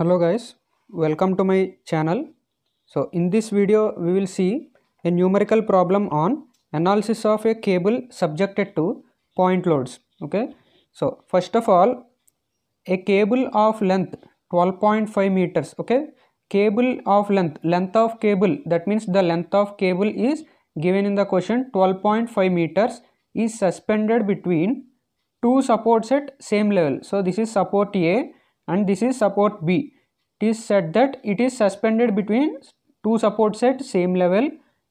hello guys welcome to my channel so in this video we will see a numerical problem on analysis of a cable subjected to point loads okay so first of all a cable of length 12.5 meters okay cable of length length of cable that means the length of cable is given in the question 12.5 meters is suspended between two supports at same level so this is support a and this is support B. It is said that it is suspended between two supports at same level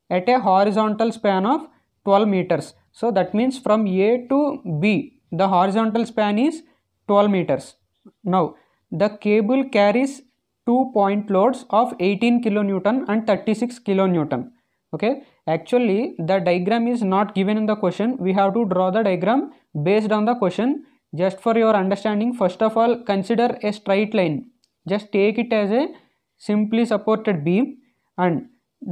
at a horizontal span of 12 meters. So that means from A to B the horizontal span is 12 meters. Now the cable carries two point loads of 18 kilonewton and 36 kilonewton. Okay. Actually the diagram is not given in the question. We have to draw the diagram based on the question just for your understanding first of all consider a straight line just take it as a simply supported beam and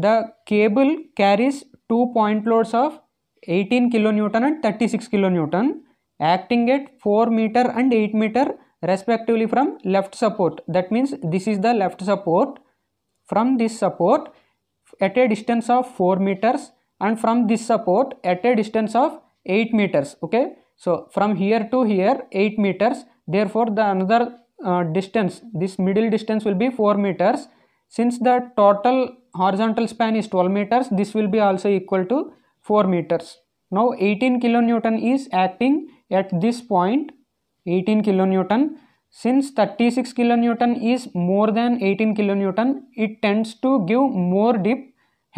the cable carries two point loads of 18 kilonewton and 36 kilonewton acting at 4 meter and 8 meter respectively from left support that means this is the left support from this support at a distance of 4 meters and from this support at a distance of 8 meters okay so from here to here 8 meters therefore the another uh, distance this middle distance will be 4 meters since the total horizontal span is 12 meters this will be also equal to 4 meters. Now 18 kilonewton is acting at this point 18 kilonewton since 36 kilonewton is more than 18 kilonewton it tends to give more dip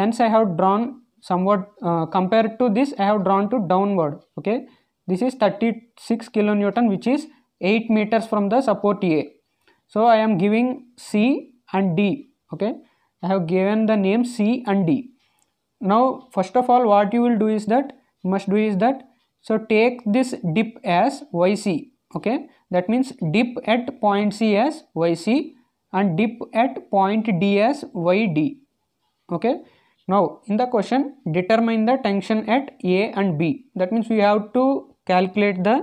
hence I have drawn somewhat uh, compared to this I have drawn to downward okay this is 36 kilonewton which is 8 meters from the support A. So I am giving C and D. Okay. I have given the name C and D. Now first of all what you will do is that must do is that so take this dip as YC. Okay. That means dip at point C as YC and dip at point D as YD. Okay. Now in the question determine the tension at A and B. That means we have to calculate the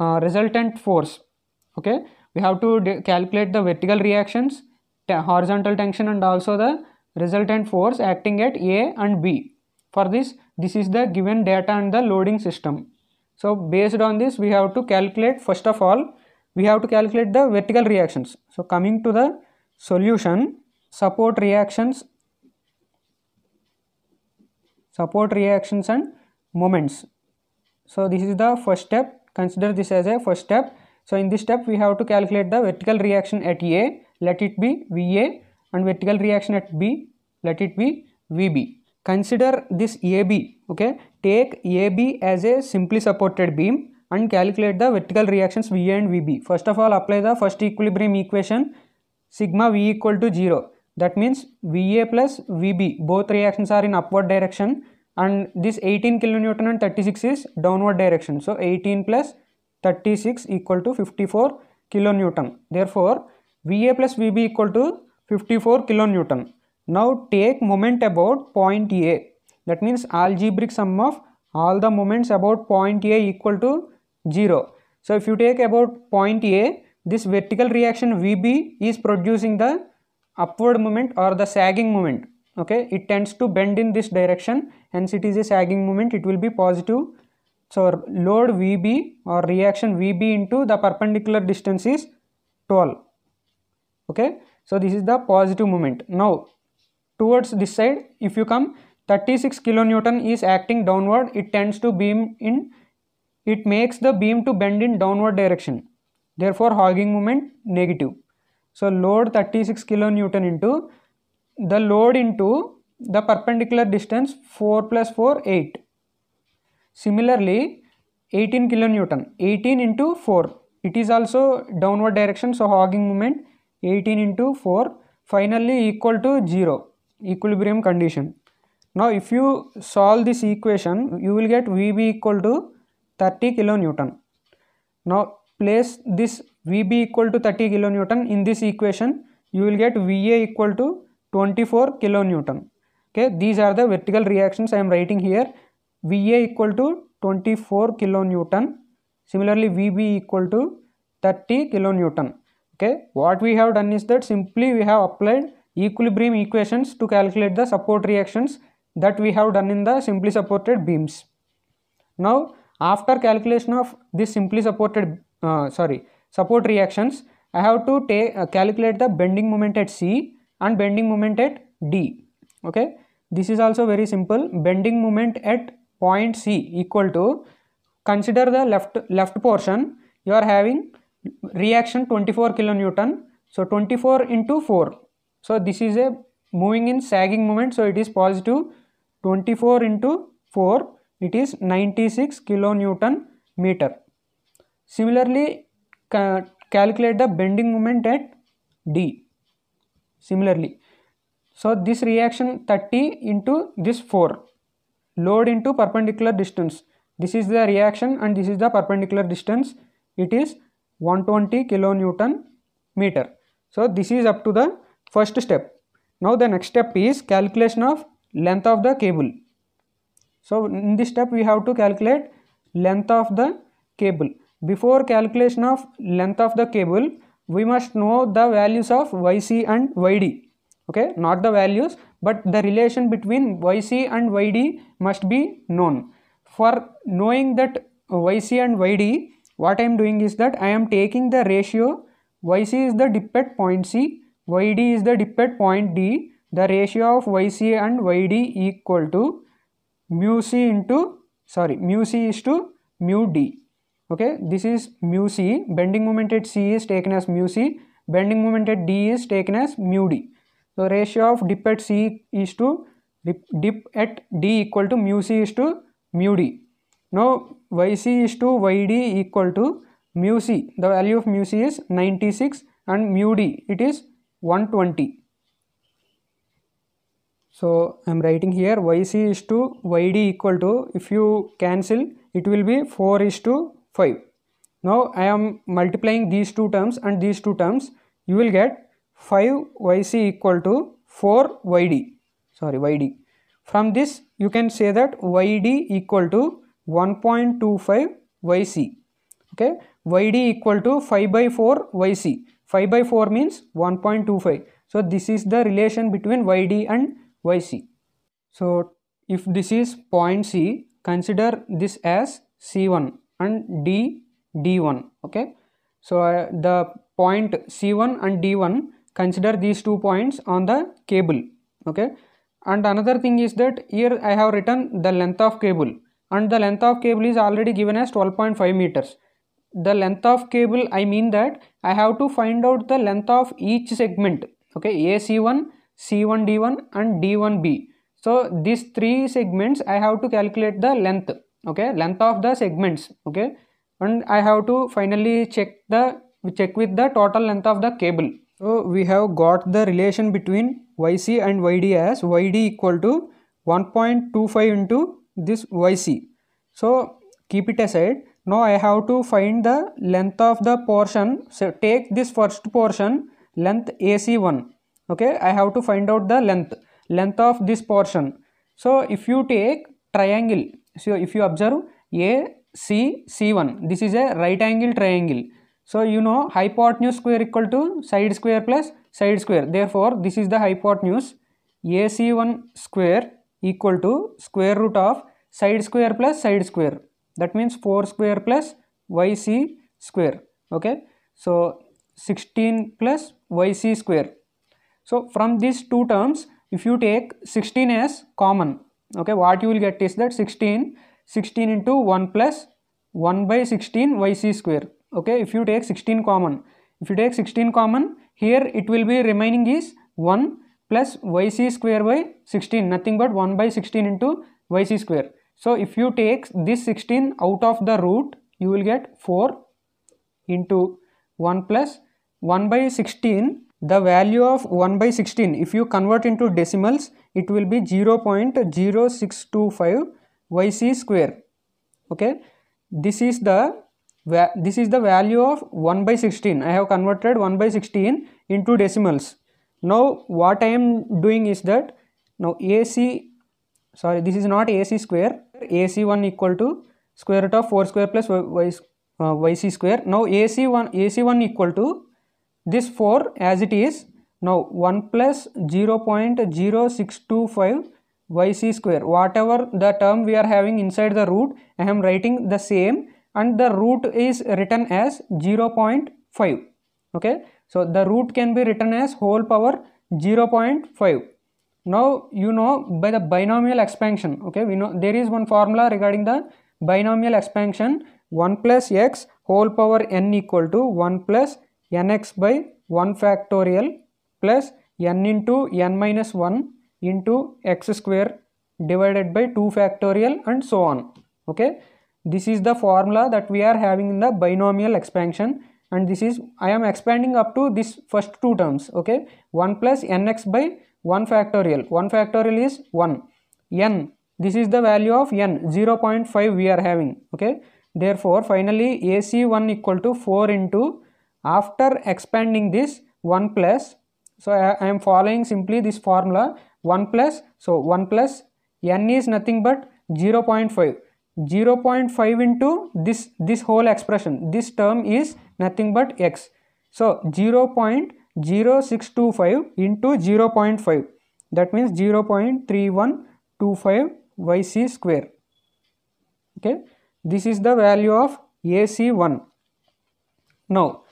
uh, resultant force okay we have to calculate the vertical reactions horizontal tension and also the resultant force acting at a and b for this this is the given data and the loading system so based on this we have to calculate first of all we have to calculate the vertical reactions so coming to the solution support reactions support reactions and moments so this is the first step. Consider this as a first step. So in this step we have to calculate the vertical reaction at A, let it be VA and vertical reaction at B, let it be VB. Consider this AB, okay. Take AB as a simply supported beam and calculate the vertical reactions VA and VB. First of all apply the first equilibrium equation sigma V equal to 0. That means VA plus VB both reactions are in upward direction and this 18 kilonewton and 36 is downward direction so 18 plus 36 equal to 54 kilonewton therefore va plus vb equal to 54 kilonewton now take moment about point a that means algebraic sum of all the moments about point a equal to 0 so if you take about point a this vertical reaction vb is producing the upward moment or the sagging moment okay it tends to bend in this direction hence it is a sagging moment it will be positive so load vb or reaction vb into the perpendicular distance is 12 okay so this is the positive moment now towards this side if you come 36 kilonewton is acting downward it tends to beam in it makes the beam to bend in downward direction therefore hogging moment negative so load 36 kilonewton into the load into the perpendicular distance 4 plus 4 8 similarly 18 kilonewton 18 into 4 it is also downward direction so hogging moment 18 into 4 finally equal to 0 equilibrium condition now if you solve this equation you will get vb equal to 30 kilonewton now place this vb equal to 30 kilonewton in this equation you will get va equal to 24 kilonewton okay these are the vertical reactions i am writing here va equal to 24 kilonewton similarly vb equal to 30 kilonewton okay what we have done is that simply we have applied equilibrium equations to calculate the support reactions that we have done in the simply supported beams now after calculation of this simply supported uh, sorry support reactions i have to take uh, calculate the bending moment at c and bending moment at D. Okay, this is also very simple. Bending moment at point C equal to consider the left left portion. You are having reaction 24 kilonewton. So 24 into 4. So this is a moving in sagging moment. So it is positive 24 into 4. It is 96 kilonewton meter. Similarly, calculate the bending moment at D similarly so this reaction 30 into this 4 load into perpendicular distance this is the reaction and this is the perpendicular distance it is 120 kilonewton meter so this is up to the first step now the next step is calculation of length of the cable so in this step we have to calculate length of the cable before calculation of length of the cable we must know the values of yc and yd okay not the values but the relation between yc and yd must be known for knowing that yc and yd what i am doing is that i am taking the ratio yc is the dip at point c yd is the dip at point d the ratio of yc and yd equal to mu c into sorry mu c is to mu d okay this is mu c bending moment at c is taken as mu c bending moment at d is taken as mu d so ratio of dip at c is to dip, at d equal to mu c is to mu d now yc is to yd equal to mu c the value of mu c is 96 and mu d it is 120 so i'm writing here yc is to yd equal to if you cancel it will be 4 is to 5 now i am multiplying these two terms and these two terms you will get 5yc equal to 4yd sorry yd from this you can say that yd equal to 1.25 yc okay yd equal to 5 by 4 yc 5 by 4 means 1.25 so this is the relation between yd and yc so if this is point c consider this as c1 and D D1 okay so uh, the point C1 and D1 consider these two points on the cable okay and another thing is that here I have written the length of cable and the length of cable is already given as 12.5 meters the length of cable I mean that I have to find out the length of each segment okay AC1 C1 D1 and D1 B so these three segments I have to calculate the length okay length of the segments okay and i have to finally check the check with the total length of the cable so we have got the relation between yc and yd as yd equal to 1.25 into this yc so keep it aside now i have to find the length of the portion so take this first portion length ac1 okay i have to find out the length length of this portion so if you take triangle so if you observe a c c1 this is a right angle triangle so you know hypotenuse square equal to side square plus side square therefore this is the hypotenuse ac1 square equal to square root of side square plus side square that means 4 square plus yc square okay so 16 plus yc square so from these two terms if you take 16 as common okay what you will get is that 16 16 into 1 plus 1 by 16 yc square okay if you take 16 common if you take 16 common here it will be remaining is 1 plus yc square by 16 nothing but 1 by 16 into yc square so if you take this 16 out of the root you will get 4 into 1 plus 1 by 16 the value of 1 by 16 if you convert into decimals it will be 0.0625 yc square okay this is the this is the value of 1 by 16 i have converted 1 by 16 into decimals now what i am doing is that now ac sorry this is not ac square ac1 equal to square root of 4 square plus y, y, uh, yc square now ac1 ac1 equal to this 4 as it is now 1 plus 0 0.0625 yc square whatever the term we are having inside the root I am writing the same and the root is written as 0 0.5 okay so the root can be written as whole power 0 0.5 now you know by the binomial expansion okay we know there is one formula regarding the binomial expansion 1 plus x whole power n equal to 1 plus nx by 1 factorial plus n into n minus 1 into x square divided by 2 factorial and so on okay this is the formula that we are having in the binomial expansion and this is I am expanding up to this first two terms okay 1 plus nx by 1 factorial 1 factorial is 1 n this is the value of n 0 0.5 we are having okay therefore finally ac1 equal to 4 into after expanding this 1 plus, so I, I am following simply this formula 1 plus, so 1 plus n is nothing but 0 0.5. 0 0.5 into this, this whole expression, this term is nothing but x. So 0 0.0625 into 0 0.5 that means 0 0.3125 yc square. Okay, this is the value of ac1. Now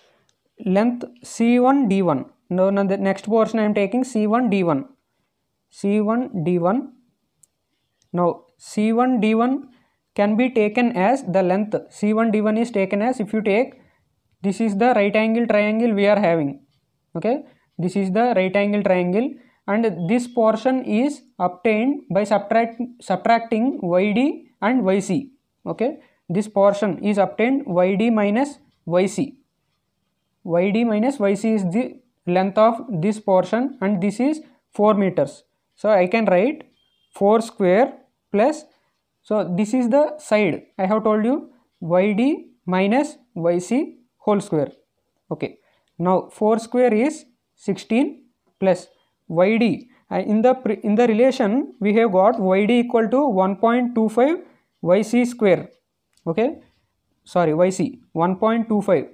length C1 D1. Now, now the next portion I am taking C1 D1. C1 D1. Now C1 D1 can be taken as the length C1 D1 is taken as if you take this is the right angle triangle we are having okay this is the right angle triangle and this portion is obtained by subtract, subtracting YD and YC okay this portion is obtained YD minus YC yd minus yc is the length of this portion and this is 4 meters. So I can write 4 square plus so this is the side I have told you yd minus yc whole square. Okay. Now 4 square is 16 plus yd in the in the relation we have got yd equal to 1.25 yc square okay sorry yc 1.25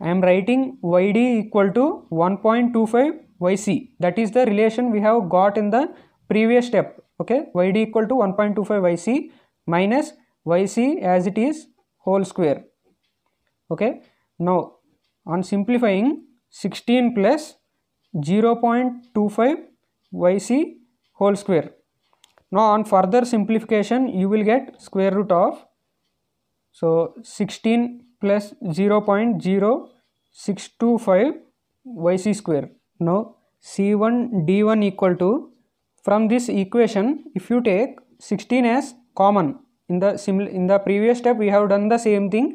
I am writing yd equal to 1.25 yc that is the relation we have got in the previous step okay yd equal to 1.25 yc minus yc as it is whole square okay now on simplifying 16 plus 0.25 yc whole square now on further simplification you will get square root of so 16 plus 0 0.0625 yc square. Now c1 d1 equal to from this equation if you take 16 as common in the in the previous step we have done the same thing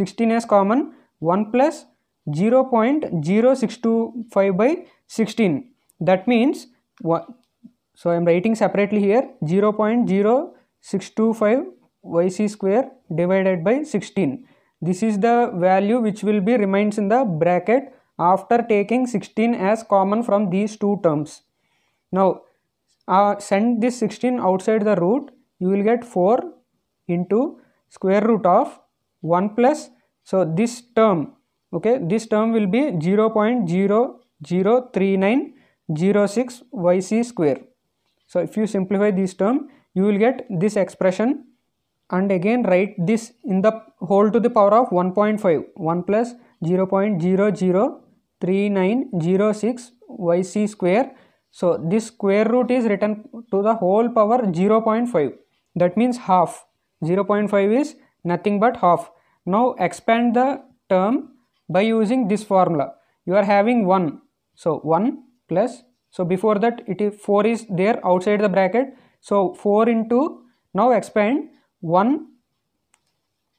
16 as common 1 plus 0 0.0625 by 16 that means so I am writing separately here 0 0.0625 yc square divided by 16 this is the value which will be remains in the bracket after taking 16 as common from these two terms. Now uh, send this 16 outside the root you will get 4 into square root of 1 plus so this term okay this term will be 0 0.003906 yc square. So if you simplify this term you will get this expression and again write this in the whole to the power of 1.5 1 plus 0 0.003906 yc square so this square root is written to the whole power 0.5 that means half 0.5 is nothing but half now expand the term by using this formula you are having 1 so 1 plus so before that it is 4 is there outside the bracket so 4 into now expand 1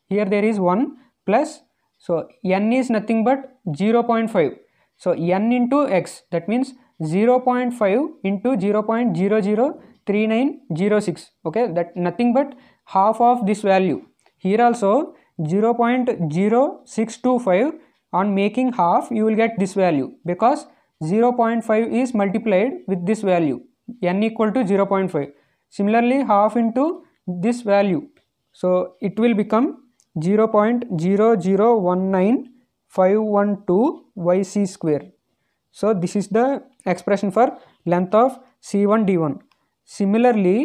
here there is 1 plus so n is nothing but 0 0.5 so n into x that means 0 0.5 into 0 0.003906 okay that nothing but half of this value here also 0 0.0625 on making half you will get this value because 0 0.5 is multiplied with this value n equal to 0 0.5 similarly half into this value so it will become 0 0.0019512 yc square so this is the expression for length of c1 d1 similarly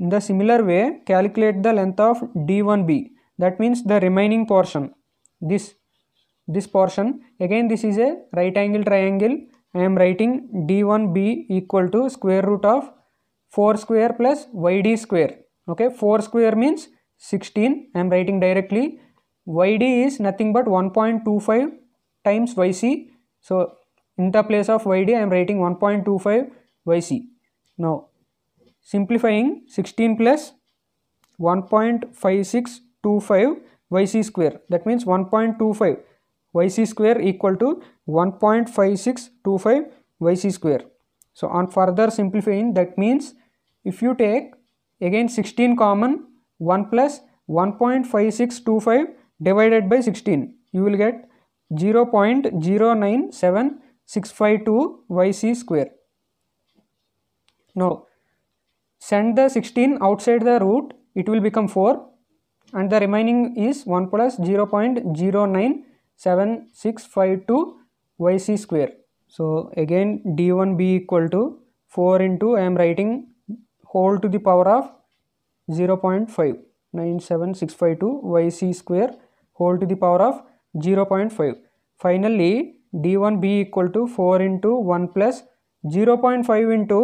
in the similar way calculate the length of d1b that means the remaining portion this this portion again this is a right angle triangle I am writing d1b equal to square root of 4 square plus yd square okay 4 square means 16 I am writing directly YD is nothing but 1.25 times YC so in the place of YD I am writing 1.25 YC now simplifying 16 plus 1.5625 YC square that means 1.25 YC square equal to 1.5625 YC square so on further simplifying that means if you take Again 16 common 1 plus 1.5625 divided by 16. You will get 0.097652 YC square. Now send the 16 outside the root it will become 4 and the remaining is 1 plus 0.097652 YC square. So again d1 b equal to 4 into I am writing whole to the power of 0 yc square whole to the power of 0 0.5 finally d1b equal to 4 into 1 plus 0 0.5 into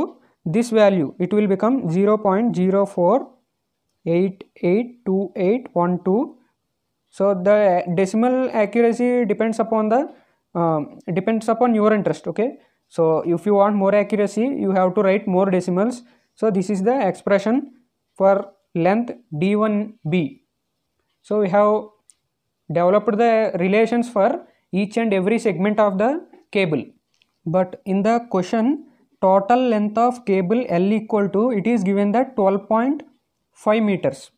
this value it will become 0 0.04882812 so the decimal accuracy depends upon the um, depends upon your interest okay so if you want more accuracy you have to write more decimals so this is the expression for length d1b. So we have developed the relations for each and every segment of the cable. But in the question total length of cable L equal to it is given that 12.5 meters.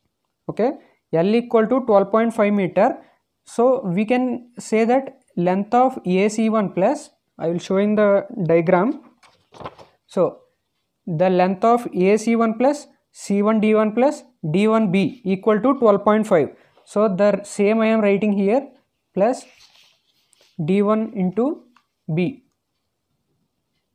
Okay. L equal to 12.5 meter. So we can say that length of AC1 plus I will show in the diagram. So the length of AC1 plus C1D1 plus D1B equal to 12.5. So the same I am writing here plus D1 into B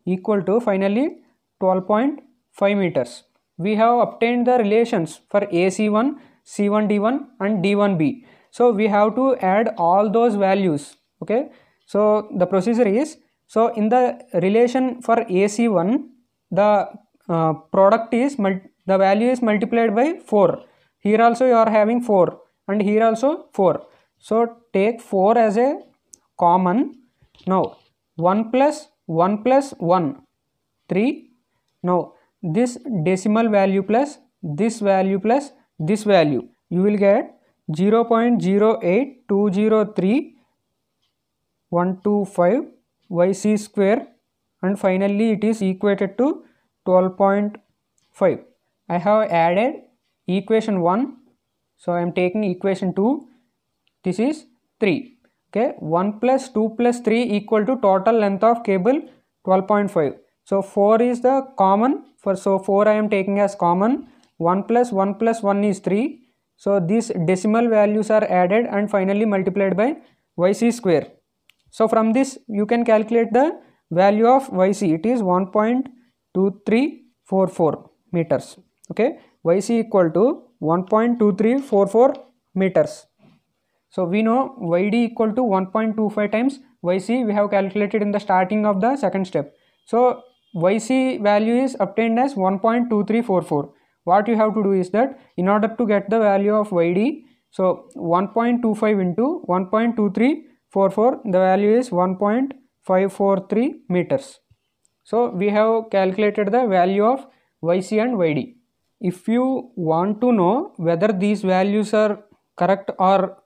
equal to finally 12.5 meters. We have obtained the relations for AC1, C1D1 and D1B. So we have to add all those values. Okay. So the procedure is, so in the relation for AC1, the uh, product is the value is multiplied by 4 here also you are having 4 and here also 4 so take 4 as a common now 1 plus 1 plus 1 3 now this decimal value plus this value plus this value you will get 0 0.08203 125 yc square and finally it is equated to 12.5 I have added equation 1 so I am taking equation 2 this is 3 okay 1 plus 2 plus 3 equal to total length of cable 12.5 so 4 is the common for so 4 I am taking as common 1 plus 1 plus 1 is 3 so these decimal values are added and finally multiplied by yc square so from this you can calculate the value of yc it is 1.2344 meters okay yc equal to 1.2344 meters so we know yd equal to 1.25 times yc we have calculated in the starting of the second step so yc value is obtained as 1.2344 what you have to do is that in order to get the value of yd so 1.25 into 1.2344 the value is 1. 543 meters. So we have calculated the value of Yc and Yd. If you want to know whether these values are correct or,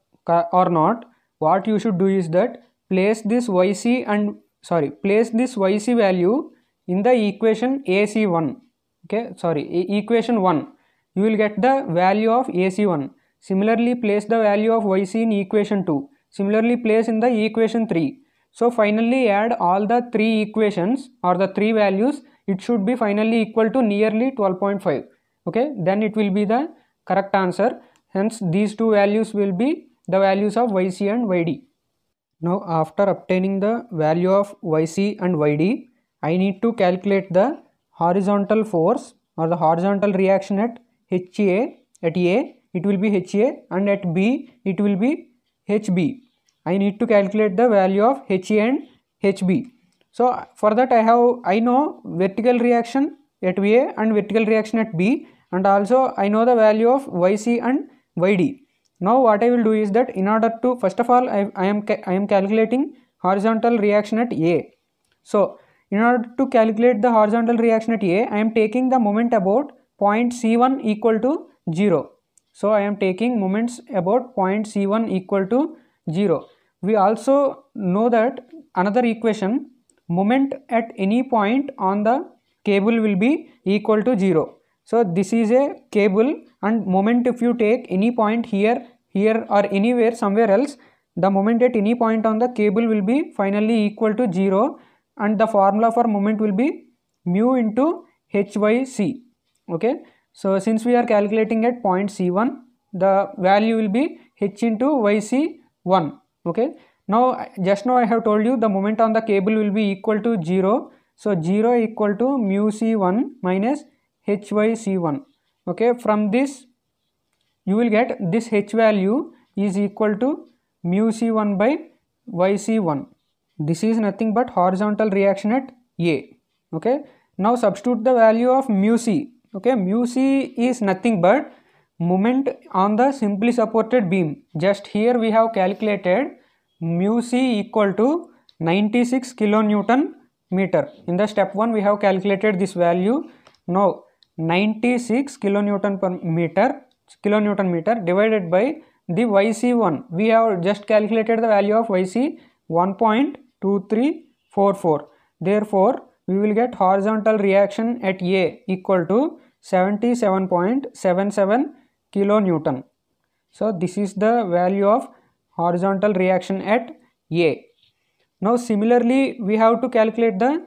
or not, what you should do is that place this Yc and sorry place this Yc value in the equation AC1 okay sorry e equation 1 you will get the value of AC1 similarly place the value of Yc in equation 2 similarly place in the equation 3 so finally add all the three equations or the three values it should be finally equal to nearly 12.5 okay then it will be the correct answer hence these two values will be the values of yc and yd. Now after obtaining the value of yc and yd I need to calculate the horizontal force or the horizontal reaction at HA at A it will be HA and at B it will be HB I need to calculate the value of He and Hb. So for that I have I know vertical reaction at A and vertical reaction at B and also I know the value of Yc and Yd. Now what I will do is that in order to first of all I, I am I am calculating horizontal reaction at A. So in order to calculate the horizontal reaction at A I am taking the moment about point C1 equal to 0. So I am taking moments about point C1 equal to 0. We also know that another equation moment at any point on the cable will be equal to 0. So this is a cable and moment if you take any point here, here or anywhere somewhere else the moment at any point on the cable will be finally equal to 0 and the formula for moment will be mu into HYC. Okay. So since we are calculating at point C1 the value will be h into yc 1 okay now just now i have told you the moment on the cable will be equal to 0 so 0 equal to mu c1 minus h y c one okay from this you will get this h value is equal to mu c1 by yc1 this is nothing but horizontal reaction at a okay now substitute the value of mu c okay mu c is nothing but moment on the simply supported beam. Just here we have calculated mu c equal to 96 kilonewton meter. In the step 1 we have calculated this value. Now 96 kilonewton per meter kilonewton meter divided by the yc1 we have just calculated the value of yc 1.2344 therefore we will get horizontal reaction at a equal to 77.77 kilonewton. So this is the value of horizontal reaction at A. Now similarly we have to calculate the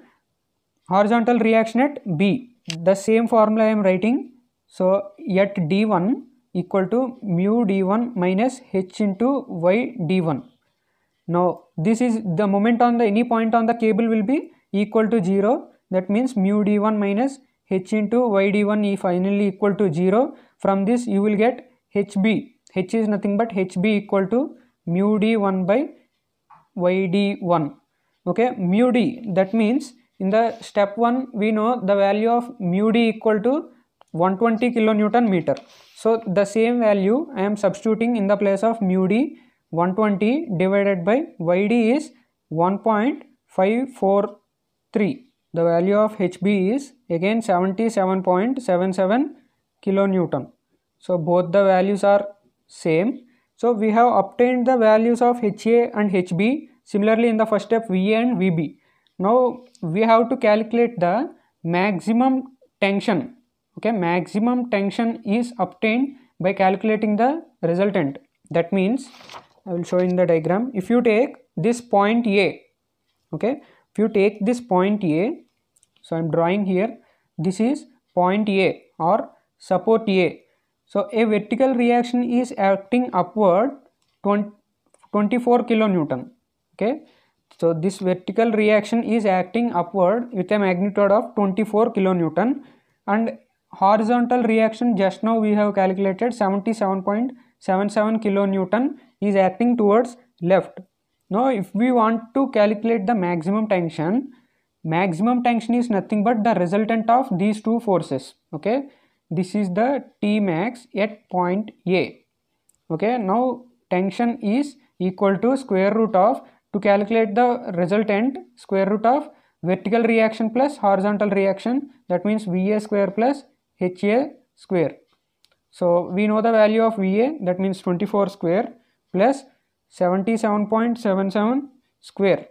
horizontal reaction at B. The same formula I am writing. So at D1 equal to mu D1 minus H into Y D1. Now this is the moment on the any point on the cable will be equal to 0 that means mu D1 minus H into Y D1 is finally equal to 0 from this you will get HB. H is nothing but HB equal to mu D1 by YD1. Okay, mu D that means in the step 1 we know the value of mu D equal to 120 kilonewton meter. So the same value I am substituting in the place of mu D 120 divided by YD is 1.543. The value of HB is again 77.77 kilonewton so both the values are same so we have obtained the values of ha and hb similarly in the first step va and vb now we have to calculate the maximum tension okay maximum tension is obtained by calculating the resultant that means i will show in the diagram if you take this point a okay if you take this point a so i'm drawing here this is point a or support A. So a vertical reaction is acting upward 20, 24 kilonewton. Okay. So this vertical reaction is acting upward with a magnitude of 24 kilonewton and horizontal reaction just now we have calculated 77.77 kilonewton is acting towards left. Now if we want to calculate the maximum tension, maximum tension is nothing but the resultant of these two forces. Okay this is the T max at point A. Okay, now tension is equal to square root of, to calculate the resultant, square root of vertical reaction plus horizontal reaction, that means VA square plus HA square. So we know the value of VA, that means 24 square plus 77.77 square.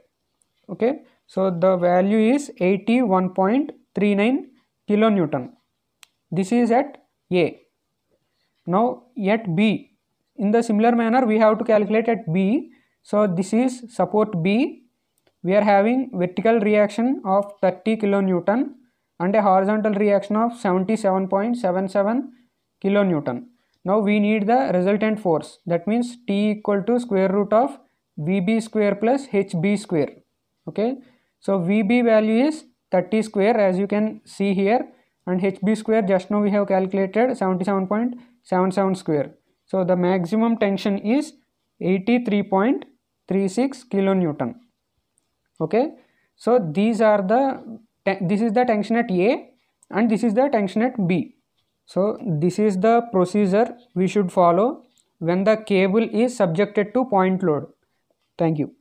Okay, so the value is 81.39 kilonewton this is at a now at b in the similar manner we have to calculate at b so this is support b we are having vertical reaction of 30 kN and a horizontal reaction of 77.77 kN. now we need the resultant force that means t equal to square root of vb square plus hb square okay so vb value is 30 square as you can see here and HB square just now we have calculated 77.77 square. So the maximum tension is 83.36 kilonewton. Okay. So these are the, this is the tension at A and this is the tension at B. So this is the procedure we should follow when the cable is subjected to point load. Thank you.